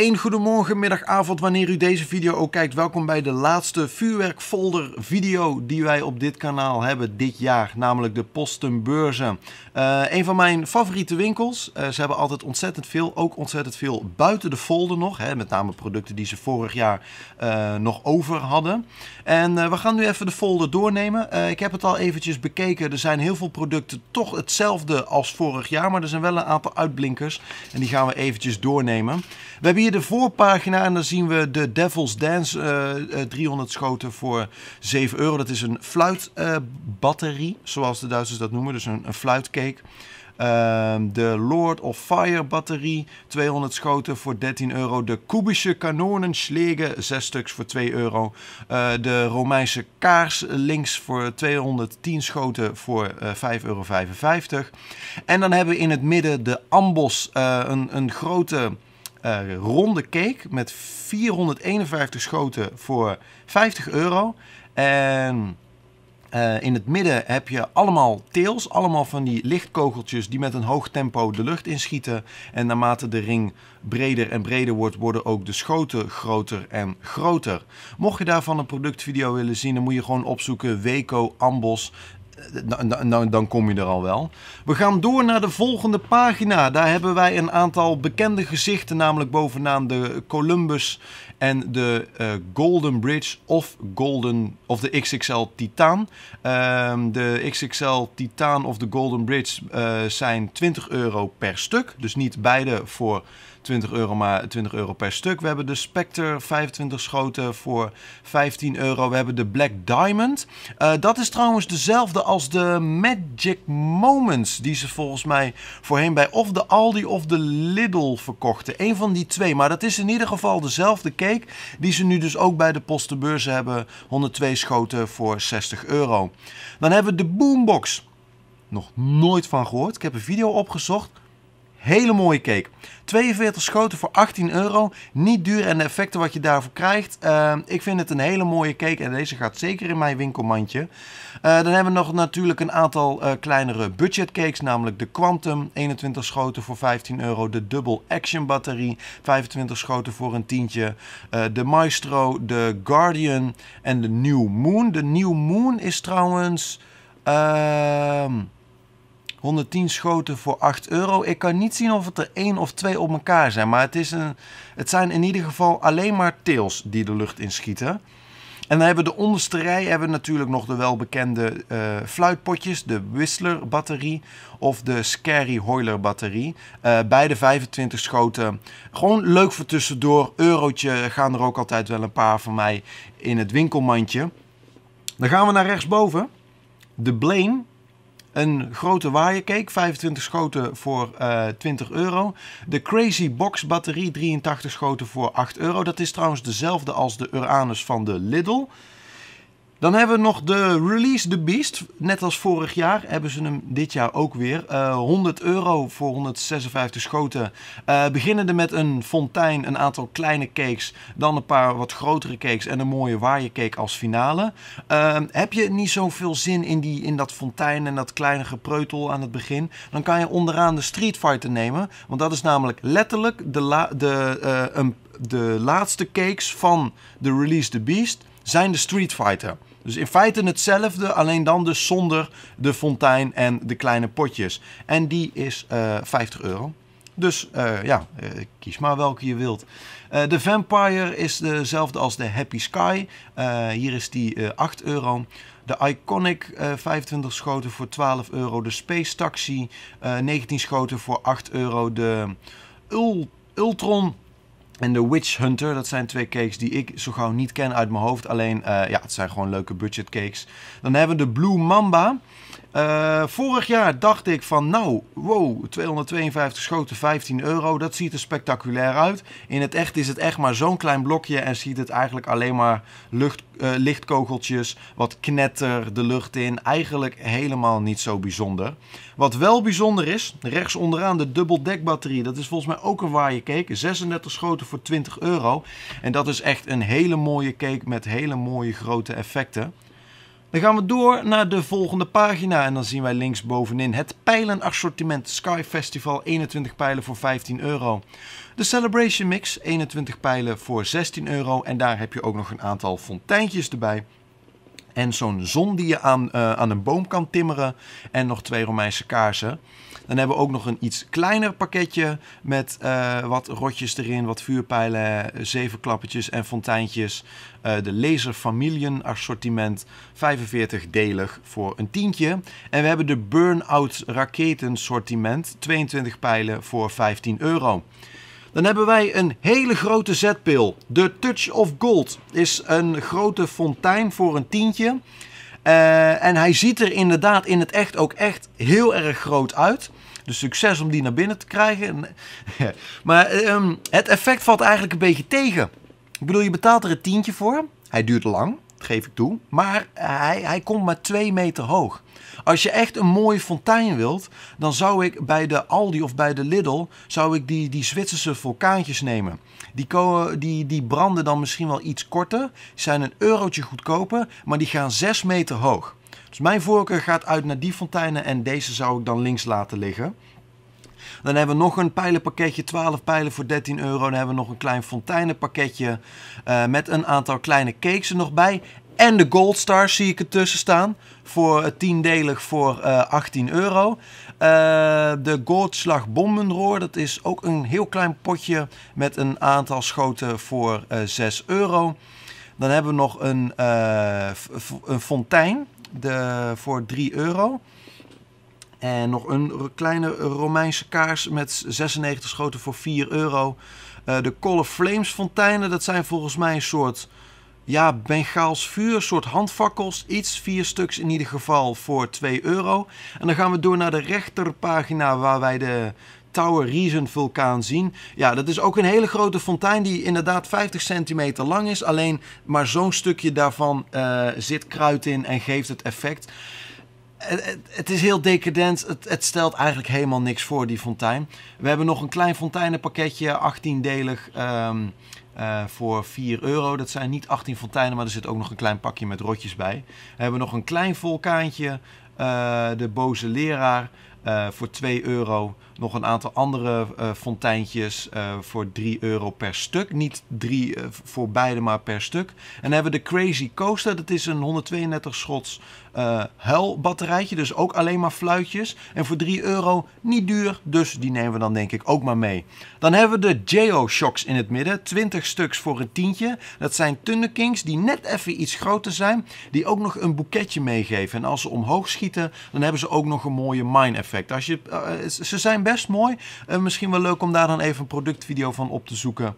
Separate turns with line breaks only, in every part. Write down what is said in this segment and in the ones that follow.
Een goedemorgen, middag, avond, wanneer u deze video ook kijkt. Welkom bij de laatste vuurwerkfolder video die wij op dit kanaal hebben dit jaar. Namelijk de Postenbeurzen. Uh, een van mijn favoriete winkels. Eh, ze hebben altijd ontzettend veel, ook ontzettend veel buiten de folder nog. Hè, met name producten die ze vorig jaar eh, nog over hadden. En we gaan nu even de folder doornemen. ik heb het al eventjes bekeken. Er zijn heel veel producten toch hetzelfde als vorig jaar. Maar er zijn wel een aantal uitblinkers. En die gaan we eventjes doornemen. We hebben hier de voorpagina en dan zien we de Devil's Dance 300 eh, eh, schoten voor 7 euro. Dat is een fluitbatterie, eh, zoals de Duitsers dat noemen, dus een, fluitcake. Ehm, de Lord of Fire batterie, 200 schoten voor 13 euro. De Kubische schlegen 6 stuks voor 2 euro. de Romeinse kaars links voor 210 schoten voor uh, 5,55 euro. En dan hebben we in het midden de Ambos, een, een grote eh, ronde cake met 451 schoten voor 50 euro. En eh, in het midden heb je allemaal teels, allemaal van die lichtkogeltjes die met een hoog tempo de lucht inschieten. En naarmate de ring breder en breder wordt, worden ook de schoten groter en groter. Mocht je daarvan een productvideo willen zien, dan moet je gewoon opzoeken Weco Ambos eh, nou, nou, nou, dan kom je er al wel. We gaan door naar de volgende pagina. Daar hebben wij een aantal bekende gezichten, namelijk bovenaan de Columbus en de eh, Golden Bridge of, Golden, of de XXL Titaan. Ehm, de XXL Titaan of de Golden Bridge eh, zijn 20 euro per stuk. Dus niet beide voor 20 euro, maar 20 euro per stuk. We hebben de Spectre 25 schoten voor 15 euro. We hebben de Black Diamond. Eh, dat is trouwens dezelfde als de Magic Moments. Die ze volgens mij voorheen bij of de Aldi of de Lidl verkochten. Eén van die twee. Maar dat is in ieder geval dezelfde cake. Die ze nu dus ook bij de postenbeurs hebben. 102 schoten voor 60 euro. Dan hebben we de Boombox nog nooit van gehoord. Ik heb een video opgezocht hele mooie cake. 42 schoten voor 18 euro. Niet duur en de effecten wat je daarvoor krijgt. Eh, ik vind het een hele mooie cake en deze gaat zeker in mijn winkelmandje. Eh, dan hebben we nog natuurlijk een aantal uh, kleinere budgetcakes. Namelijk de Quantum, 21 schoten voor 15 euro. De Double Action batterie, 25 schoten voor een tientje. de Maestro, de Guardian en de New Moon. De New Moon is trouwens... Ehm, 110 schoten voor 8 euro. Ik kan niet zien of het er 1 of twee op elkaar zijn. Maar het, is een, het zijn in ieder geval alleen maar tails die de lucht inschieten. En dan hebben we de onderste rij hebben we natuurlijk nog de welbekende eh, fluitpotjes. De Whistler batterie of de Scary Hoiler batterie. Eh, beide 25 schoten. Gewoon leuk voor tussendoor. Eurotje gaan er ook altijd wel een paar van mij in het winkelmandje. Dan gaan we naar rechtsboven. De Blaine een grote waaiercake, 25 schoten voor 20 eh, euro. De Crazy Box batterie, 83 schoten voor 8 euro. Dat is trouwens dezelfde als de Uranus van de Lidl. Dan hebben we nog de Release the Beast. Net als vorig jaar hebben ze hem dit jaar ook weer. 100 eh, euro voor 156 schoten. Uh, beginnende met een fontein, een aantal kleine cakes. Dan een paar wat grotere cakes en een mooie waaiercake als finale. Ehm, heb je niet zoveel zin in, die, in dat fontein en dat kleine gepreutel aan het begin? Dan kan je onderaan de Street Fighter nemen. Want dat is namelijk letterlijk de, la, de, eh, een, de laatste cakes van de Release the Beast. Zijn de Street Fighter. Dus in feite hetzelfde, alleen dan dus zonder de fontein en de kleine potjes. En die is 50 eh, euro. Dus eh, ja, eh, kies maar welke je wilt. de Vampire is dezelfde als de Happy Sky. hier is die 8 euro. De Iconic 25 schoten voor 12 euro. De Space Taxi 19 schoten voor 8 euro. De Ultron en de Witch Hunter, dat zijn twee cakes die ik zo gauw niet ken uit mijn hoofd. Alleen, eh, ja, het zijn gewoon leuke budget cakes. Dan hebben we de Blue Mamba. Eh, vorig jaar dacht ik van, nou, wow, 252 schoten, 15 euro. Dat ziet er spectaculair uit. In het echt is het echt maar zo'n klein blokje en ziet het eigenlijk alleen maar lucht, eh, lichtkogeltjes, wat knetter de lucht in. Eigenlijk helemaal niet zo bijzonder. Wat wel bijzonder is, rechts onderaan de dubbel dekbatterie. Dat is volgens mij ook een waaie cake. 36 schoten voor 20 euro. En dat is echt een hele mooie cake met hele mooie grote effecten. Dan gaan we door naar de volgende pagina en dan zien wij links bovenin het pijlenassortiment Sky Festival 21 pijlen voor 15 euro. De Celebration Mix 21 pijlen voor 16 euro en daar heb je ook nog een aantal fonteintjes erbij en zo'n zon die je aan, eh, aan een boom kan timmeren en nog twee Romeinse kaarsen. Dan hebben we ook nog een iets kleiner pakketje met eh, wat rotjes erin, wat vuurpijlen, zeven klappertjes en fonteintjes. Eh, de Laser Familien assortiment, 45 delig voor een tientje. En we hebben de Burnout Raketen sortiment, 22 pijlen voor 15 euro. Dan hebben wij een hele grote zetpil. De Touch of Gold is een grote fontein voor een tientje. Eh, en hij ziet er inderdaad in het echt ook echt heel erg groot uit. Dus succes om die naar binnen te krijgen. maar ehm, het effect valt eigenlijk een beetje tegen. Ik bedoel, je betaalt er een tientje voor. Hij duurt lang geef ik toe. Maar hij, hij komt maar twee meter hoog. Als je echt een mooie fontein wilt, dan zou ik bij de Aldi of bij de Lidl zou ik die, die Zwitserse vulkaantjes nemen. Die, die, die branden dan misschien wel iets korter, zijn een eurotje goedkoper, maar die gaan 6 meter hoog. Dus mijn voorkeur gaat uit naar die fonteinen en deze zou ik dan links laten liggen. Dan hebben we nog een pijlenpakketje, 12 pijlen voor 13 euro. Dan hebben we nog een klein fonteinenpakketje eh, met een aantal kleine cakes nog bij. En de Gold Star zie ik ertussen staan. Voor eh, tiendelig voor uh, eh, 18 euro. Uh, de Goldslag Bombenroor. Dat is ook een heel klein potje met een aantal schoten voor uh, 6 euro. Dan hebben we nog een, een fontein de, voor 3 euro. En nog een kleine Romeinse kaars met 96 schoten voor 4 euro. Eh, de Call of Flames fonteinen, dat zijn volgens mij een soort ja, Bengaals vuur, soort handvakkels. Iets, vier stuks in ieder geval voor 2 euro. En dan gaan we door naar de rechterpagina waar wij de Tower Reason vulkaan zien. Ja, dat is ook een hele grote fontein die inderdaad 50 centimeter lang is. Alleen maar zo'n stukje daarvan eh, zit kruid in en geeft het effect het, is heel decadent. Het, stelt eigenlijk helemaal niks voor, die fontein. We hebben nog een klein fonteinenpakketje, 18-delig, ehm, eh, voor 4 euro. Dat zijn niet 18 fonteinen, maar er zit ook nog een klein pakje met rotjes bij. We hebben nog een klein vulkaantje, eh, de boze leraar, eh, voor 2 euro nog een aantal andere eh, fonteintjes eh, voor 3 euro per stuk. Niet drie eh, voor beide, maar per stuk. En dan hebben we de Crazy Coaster. Dat is een 132 schots batterijtje, Dus ook alleen maar fluitjes. En voor 3 euro niet duur. Dus die nemen we dan denk ik ook maar mee. Dan hebben we de JO Shocks in het midden. 20 stuks voor een tientje. Dat zijn Thunder Kings die net even iets groter zijn. Die ook nog een boeketje meegeven. En als ze omhoog schieten, dan hebben ze ook nog een mooie mine effect. Als je, ze zijn best best mooi. Eh, misschien wel leuk om daar dan even een productvideo van op te zoeken.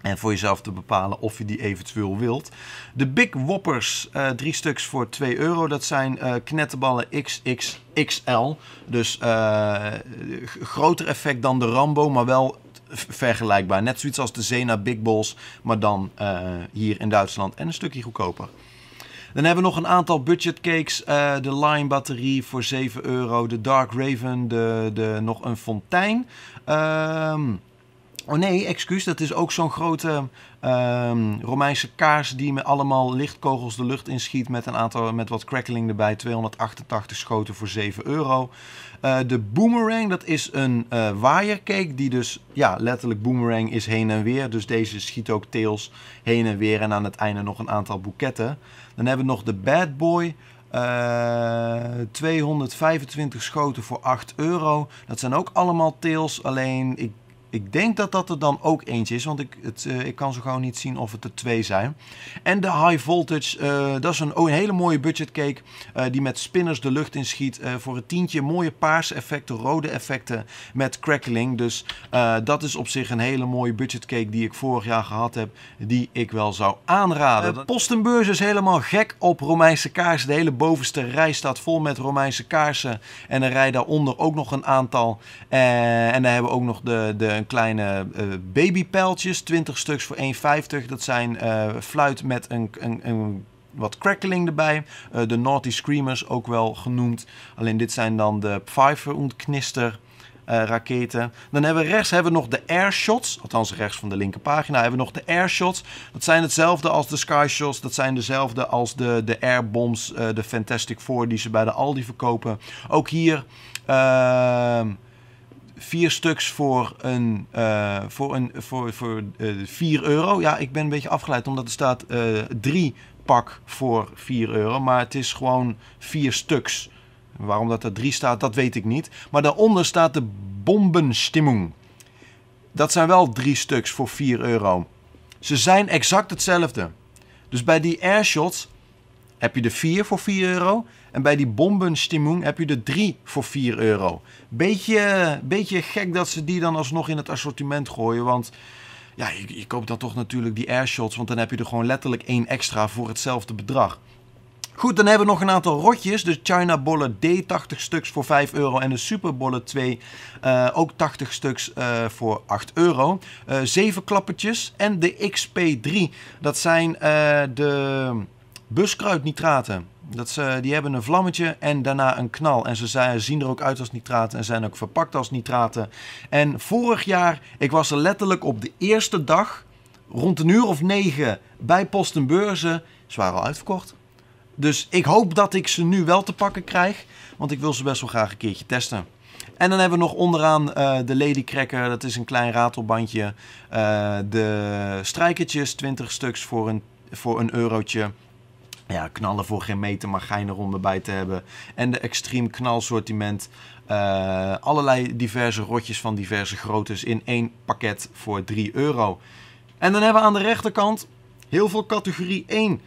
En voor jezelf te bepalen of je die eventueel wilt. De Big Whoppers, eh, drie stuks voor 2 euro. Dat zijn uh, knetterballen XXXL. Dus groter effect dan de Rambo, maar wel vergelijkbaar. Net zoiets als de Zena Big Balls, maar dan hier in Duitsland en een stukje goedkoper. Dan hebben we nog een aantal budgetcakes. Eh, de Lime batterie voor 7 euro. De Dark Raven. De, de, nog een fontein. Ehm... Oh nee, excuus, dat is ook zo'n grote ehm, Romeinse kaars die met allemaal lichtkogels de lucht inschiet met een aantal met wat crackling erbij. 288 schoten voor 7 euro. Eh, de boomerang, dat is een uh, waaiercake die dus, ja, letterlijk boomerang is heen en weer. Dus deze schiet ook tails heen en weer en aan het einde nog een aantal boeketten. Dan hebben we nog de bad boy. 225 eh, schoten voor 8 euro. Dat zijn ook allemaal tails, alleen ik ik denk dat dat er dan ook eentje is, want ik, het, eh, ik kan zo gauw niet zien of het er twee zijn. En de High Voltage, eh, dat is een, oh, een, hele mooie budgetcake uh, die met spinners de lucht inschiet. voor het tientje mooie paarse effecten, rode effecten met crackling. Dus dat is op zich een hele mooie budgetcake die ik vorig jaar gehad heb, die ik wel zou aanraden. Postenbeurs is helemaal gek op Romeinse kaarsen. De hele bovenste rij staat vol met Romeinse kaarsen. En een rij daaronder ook nog een aantal. en dan hebben we ook nog de, de kleine uh, babypijltjes, 20 stuks voor 1,50. Dat zijn eh, fluit met een, een, een wat crackling erbij. Eh, de Naughty Screamers ook wel genoemd. Alleen dit zijn dan de Pfeiffer und raketen. Dan hebben we rechts hebben we nog de airshots. Althans, rechts van de linkerpagina hebben we nog de airshots. Dat zijn hetzelfde als de skyshots. Dat zijn dezelfde als de, de airbombs, de Fantastic Four die ze bij de Aldi verkopen. Ook hier ehm, vier stuks voor, een, eh, voor, een, voor, voor uh, eh, 4 euro. Ja, ik ben een beetje afgeleid omdat er staat uh, drie pak voor 4 euro. Maar het is gewoon vier stuks. Waarom dat er drie staat, dat weet ik niet. Maar daaronder staat de bombenstimmung. Dat zijn wel drie stuks voor 4 euro. Ze zijn exact hetzelfde. Dus bij die airshots heb je de 4 voor 4 euro. En bij die bombenstimmung heb je de 3 voor 4 euro. Beetje, beetje gek dat ze die dan alsnog in het assortiment gooien. Want ja, je, je koopt dan toch natuurlijk die airshots. Want dan heb je er gewoon letterlijk één extra voor hetzelfde bedrag. Goed, dan hebben we nog een aantal rotjes. De China bollen D80 stuks voor 5 euro en de Superbollen 2 uh, eh, ook 80 stuks uh, voor 8 euro. Uh, eh, 7 klappertjes en de XP3. Dat zijn de buskruidnitraten. Dat ze, die hebben een vlammetje en daarna een knal. En ze zien er ook uit als nitraten en zijn ook verpakt als nitraten. En vorig jaar, ik was er letterlijk op de eerste dag, rond een uur of negen, bij Post en Beurzen. Ze waren al uitverkocht. Dus ik hoop dat ik ze nu wel te pakken krijg, want ik wil ze best wel graag een keertje testen. En dan hebben we nog onderaan eh, de Lady Cracker, dat is een klein ratelbandje. Eh, de strijkertjes, 20 stuks voor een, voor een eurotje ja, knallen voor geen meter, maar geen ronde bij te hebben. En de extreem knal Uh, eh, allerlei diverse rotjes van diverse groottes in één pakket voor 3 euro. En dan hebben we aan de rechterkant heel veel categorie 1.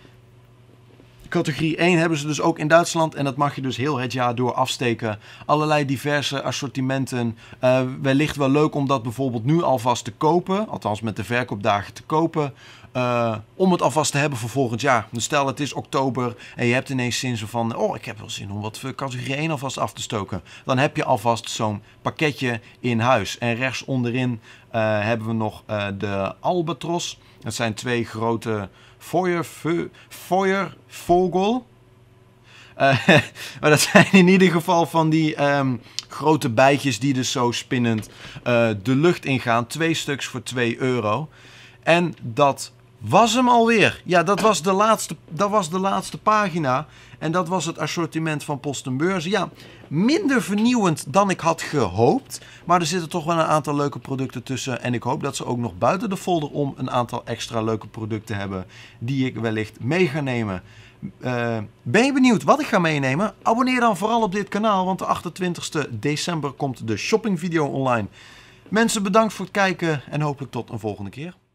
Categorie 1 hebben ze dus ook in Duitsland en dat mag je dus heel het jaar door afsteken. Allerlei diverse assortimenten. Eh, wellicht wel leuk om dat bijvoorbeeld nu alvast te kopen, althans met de verkoopdagen te kopen. Eh, om het alvast te hebben voor volgend jaar. Dus stel het is oktober en je hebt ineens zin van... oh, ik heb wel zin om wat categorie 1 alvast af te stoken. Dan heb je alvast zo'n pakketje in huis. En rechts onderin eh, hebben we nog eh, de albatros. Dat zijn twee grote feuervogel. maar dat zijn in ieder geval van die ehm, grote bijtjes die dus zo spinnend de lucht ingaan. Twee stuks voor 2 euro. En dat was hem alweer. Ja, dat was de laatste, dat was de laatste pagina. En dat was het assortiment van Post en Beurzen. Ja, minder vernieuwend dan ik had gehoopt. Maar er zitten toch wel een aantal leuke producten tussen. En ik hoop dat ze ook nog buiten de folder om een aantal extra leuke producten hebben. Die ik wellicht mee ga nemen. Eh, ben je benieuwd wat ik ga meenemen? Abonneer dan vooral op dit kanaal. Want de 28 december komt de shoppingvideo online. Mensen bedankt voor het kijken en hopelijk tot een volgende keer.